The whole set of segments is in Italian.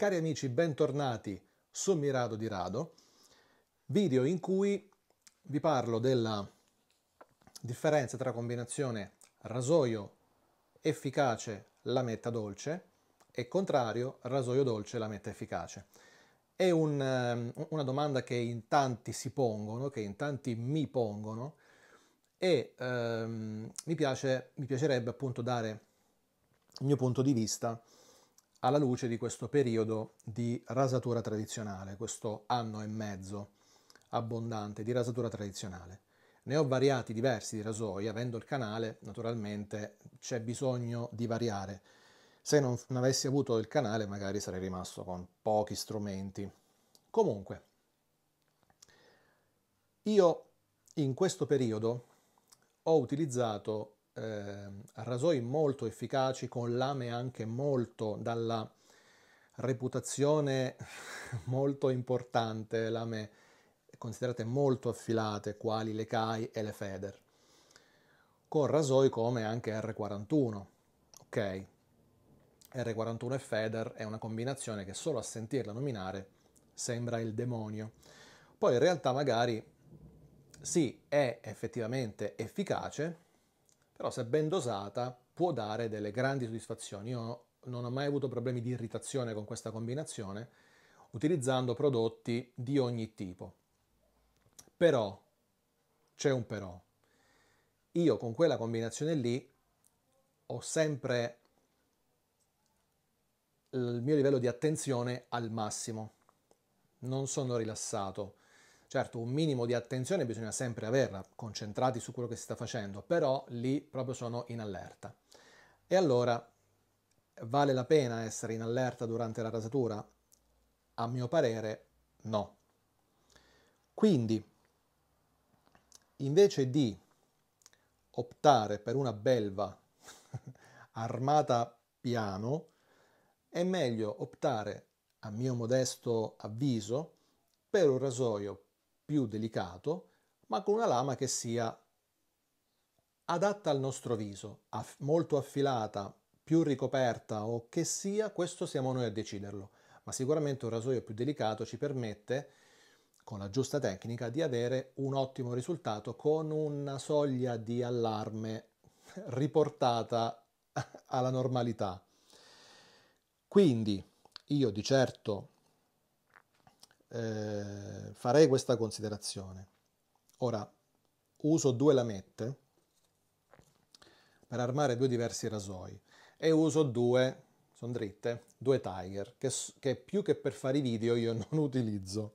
Cari amici, bentornati su Mirado di Rado, video in cui vi parlo della differenza tra combinazione rasoio efficace lametta dolce e contrario rasoio dolce lametta efficace. È un, ehm, una domanda che in tanti si pongono, che in tanti mi pongono e ehm, mi, piace, mi piacerebbe appunto dare il mio punto di vista alla luce di questo periodo di rasatura tradizionale, questo anno e mezzo abbondante di rasatura tradizionale. Ne ho variati diversi di rasoi, avendo il canale naturalmente c'è bisogno di variare. Se non avessi avuto il canale magari sarei rimasto con pochi strumenti. Comunque, io in questo periodo ho utilizzato eh, rasoi molto efficaci con lame anche molto dalla reputazione molto importante, lame considerate molto affilate quali le CAI e le Feder, con rasoi come anche R41. Ok, R41 e Feder è una combinazione che solo a sentirla nominare sembra il demonio. Poi in realtà magari sì, è effettivamente efficace, però se ben dosata può dare delle grandi soddisfazioni. Io non ho mai avuto problemi di irritazione con questa combinazione utilizzando prodotti di ogni tipo. Però, c'è un però, io con quella combinazione lì ho sempre il mio livello di attenzione al massimo, non sono rilassato, Certo, un minimo di attenzione bisogna sempre averla, concentrati su quello che si sta facendo, però lì proprio sono in allerta. E allora vale la pena essere in allerta durante la rasatura? A mio parere no. Quindi, invece di optare per una belva armata piano, è meglio optare, a mio modesto avviso, per un rasoio più delicato, ma con una lama che sia adatta al nostro viso, aff- molto affilata, più ricoperta o che sia, questo siamo noi a deciderlo, ma sicuramente un rasoio più delicato ci permette, con la giusta tecnica, di avere un ottimo risultato con una soglia di allarme riportata alla normalità. Quindi io di certo eh, farei questa considerazione. Ora, uso due lamette per armare due diversi rasoi e uso due, sono dritte, due tiger, che, che più che per fare i video io non utilizzo.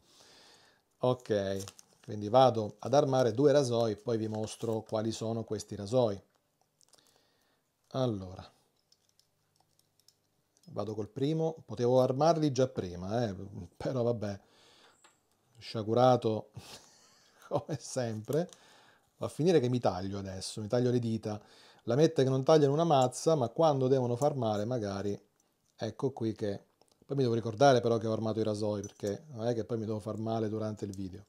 Ok, quindi vado ad armare due rasoi, poi vi mostro quali sono questi rasoi. Allora, vado col primo, potevo armarli già prima, eh, però vabbè sciagurato come sempre. Va a finire che mi taglio adesso, mi taglio le dita. La mette che non tagliano una mazza, ma quando devono far male magari, ecco qui che... Poi mi devo ricordare però che ho armato i rasoi, perché non è che poi mi devo far male durante il video.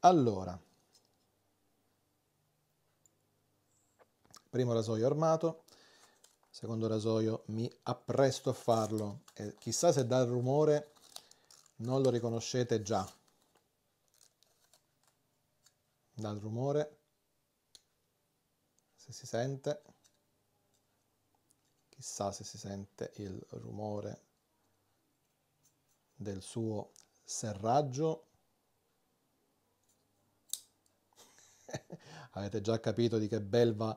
Allora, primo rasoio armato, secondo rasoio mi appresto a farlo. E chissà se dal rumore non lo riconoscete già dal rumore se si sente chissà se si sente il rumore del suo serraggio avete già capito di che belva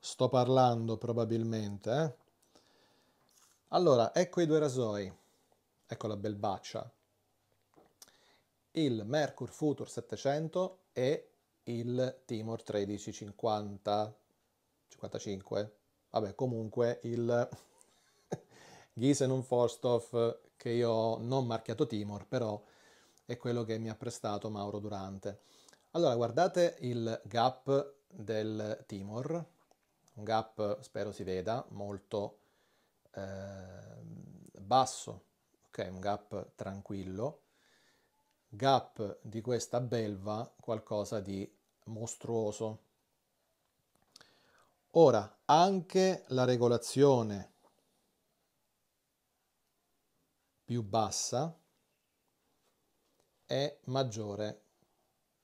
sto parlando probabilmente eh? allora ecco i due rasoi ecco la belbaccia il Mercur Futur 700 e il Timor 1350 55 vabbè comunque il Giesenon Forstov che io ho non marchiato Timor però è quello che mi ha prestato Mauro Durante allora guardate il gap del Timor un gap spero si veda molto eh, basso ok un gap tranquillo gap di questa belva qualcosa di mostruoso. Ora, anche la regolazione più bassa è maggiore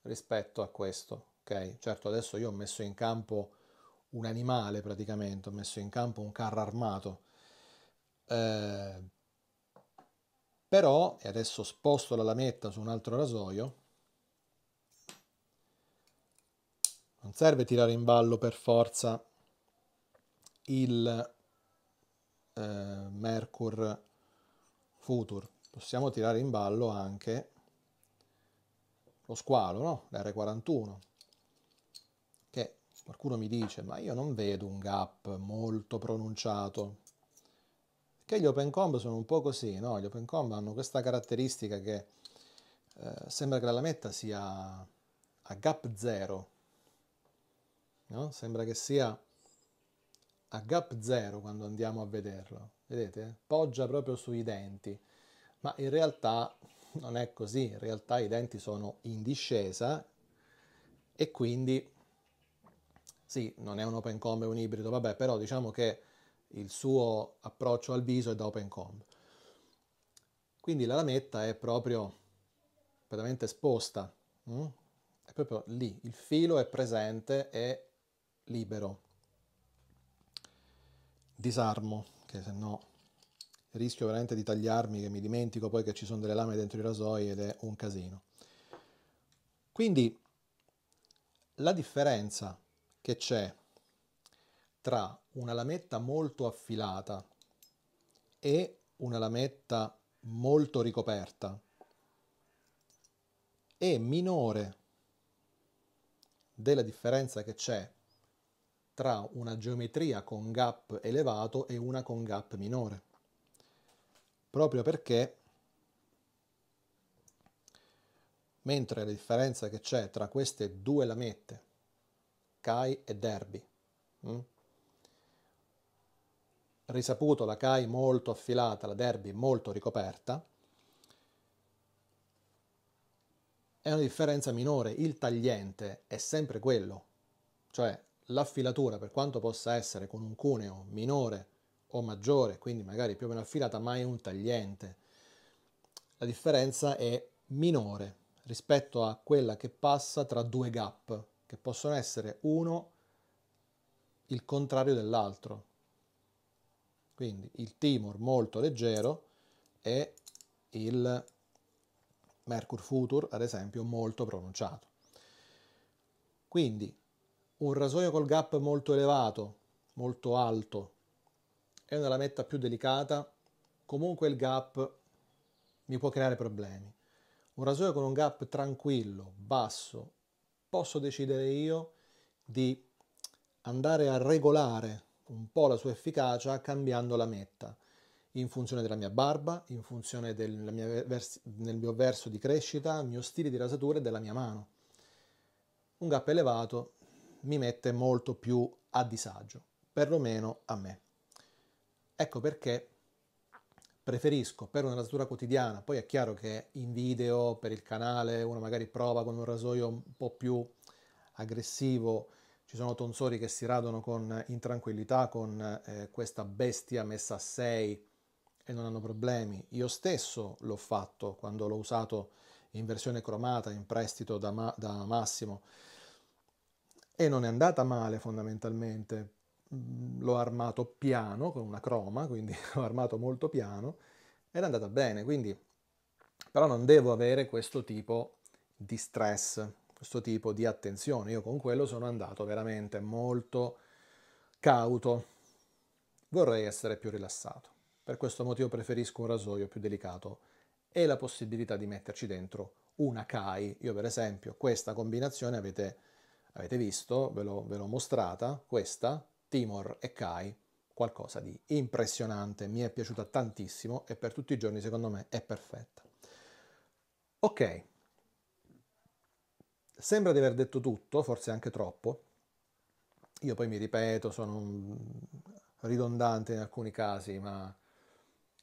rispetto a questo, ok? Certo, adesso io ho messo in campo un animale praticamente, ho messo in campo un carro armato, eh, però, e adesso sposto la lametta su un altro rasoio, non serve tirare in ballo per forza il eh, Mercur Futur, possiamo tirare in ballo anche lo squalo, no? l'R41, che qualcuno mi dice, ma io non vedo un gap molto pronunciato che gli open comb sono un po' così, no? gli open comb hanno questa caratteristica che eh, sembra che la lametta sia a gap zero, no? sembra che sia a gap zero quando andiamo a vederlo, vedete? Poggia proprio sui denti, ma in realtà non è così, in realtà i denti sono in discesa e quindi sì, non è un open comb, è un ibrido, vabbè, però diciamo che il suo approccio al viso è da OpenConv. Quindi la lametta è proprio praticamente esposta, mm? è proprio lì, il filo è presente e libero. Disarmo, che se no rischio veramente di tagliarmi, che mi dimentico poi che ci sono delle lame dentro i rasoi ed è un casino. Quindi la differenza che c'è tra una lametta molto affilata e una lametta molto ricoperta è minore della differenza che c'è tra una geometria con gap elevato e una con gap minore, proprio perché mentre la differenza che c'è tra queste due lamette, Kai e Derby, mm, risaputo la CAI molto affilata, la derby molto ricoperta, è una differenza minore, il tagliente è sempre quello, cioè l'affilatura per quanto possa essere con un cuneo minore o maggiore, quindi magari più o meno affilata, ma è un tagliente. La differenza è minore rispetto a quella che passa tra due gap, che possono essere uno il contrario dell'altro, quindi il Timor molto leggero e il Mercur Futur, ad esempio, molto pronunciato. Quindi un rasoio col gap molto elevato, molto alto, e una lametta più delicata, comunque il gap mi può creare problemi. Un rasoio con un gap tranquillo, basso, posso decidere io di andare a regolare un po' la sua efficacia cambiando la metta in funzione della mia barba, in funzione del mia vers- mio verso di crescita, mio stile di rasatura e della mia mano. Un gap elevato mi mette molto più a disagio, perlomeno a me. Ecco perché preferisco per una rasatura quotidiana, poi è chiaro che in video, per il canale, uno magari prova con un rasoio un po' più aggressivo ci sono tonsori che si radono con intranquillità con eh, questa bestia messa a 6 e non hanno problemi. Io stesso l'ho fatto quando l'ho usato in versione cromata, in prestito da, ma da Massimo e non è andata male fondamentalmente. Mm, l'ho armato piano con una croma, quindi l'ho armato molto piano ed è andata bene, quindi però non devo avere questo tipo di stress questo tipo di attenzione. Io con quello sono andato veramente molto cauto. Vorrei essere più rilassato. Per questo motivo preferisco un rasoio più delicato e la possibilità di metterci dentro una Kai. Io per esempio questa combinazione avete, avete visto, ve l'ho, ve l'ho mostrata, questa, Timor e Kai, qualcosa di impressionante, mi è piaciuta tantissimo e per tutti i giorni secondo me è perfetta. Ok, Sembra di aver detto tutto, forse anche troppo. Io poi mi ripeto, sono ridondante in alcuni casi, ma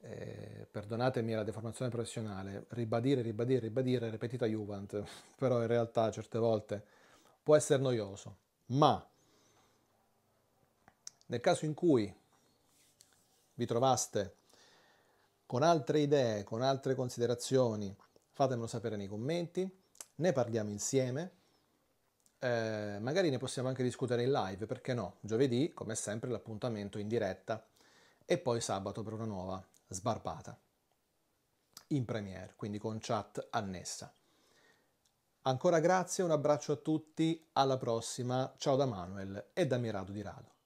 eh, perdonatemi la deformazione professionale, ribadire, ribadire, ribadire, ripetita Juvent, però in realtà certe volte può essere noioso, ma nel caso in cui vi trovaste con altre idee, con altre considerazioni, fatemelo sapere nei commenti, ne parliamo insieme, eh, magari ne possiamo anche discutere in live, perché no? Giovedì, come sempre, l'appuntamento in diretta e poi sabato per una nuova sbarbata in premiere, quindi con chat annessa. Ancora grazie, un abbraccio a tutti, alla prossima, ciao da Manuel e da Mirado di Rado.